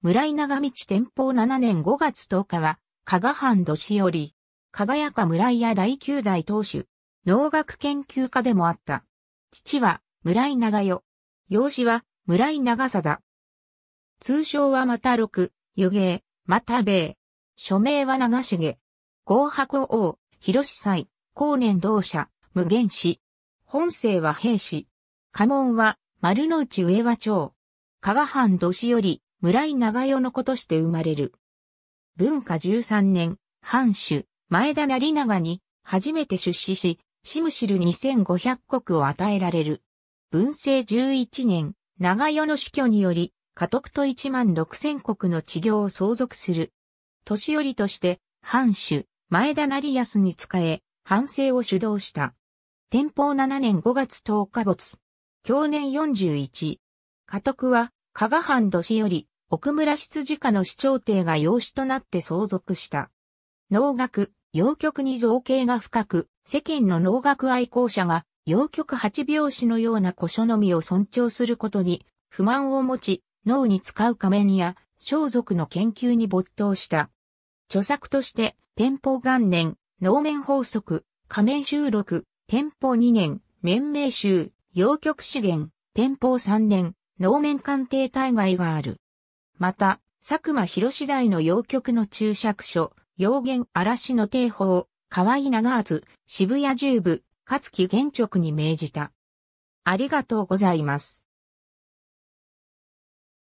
村井長道天保7年5月10日は、加賀藩土師より、輝か村井屋第9代当主、農学研究家でもあった。父は、村井長代。養子は、村井長貞。通称はまた六、湯芸、また米。署名は長重。合白王、広司祭、後年同社、無限氏。本姓は平氏。家紋は、丸の内上和町。加賀藩土師より、村井長代の子として生まれる。文化13年、藩主、前田成長に初めて出資し、シムシル2500国を与えられる。文政11年、長代の死去により、家督と1万6000国の治業を相続する。年寄りとして、藩主、前田成康に仕え、反省を主導した。天保7年5月10日没。去年41。家督は、加賀藩年より、奥村執事家の市長邸が養子となって相続した。能楽、洋曲に造形が深く、世間の能楽愛好者が、洋曲八拍子のような古書のみを尊重することに、不満を持ち、脳に使う仮面や、装束の研究に没頭した。著作として、天保元年、能面法則、仮面収録、天保2年、面名集、洋曲資源、天保3年、能面鑑定大会がある。また、佐久間博大の洋曲の注釈書、洋言嵐の定法、河合長厚、渋谷十部、勝木玄直に命じた。ありがとうございます。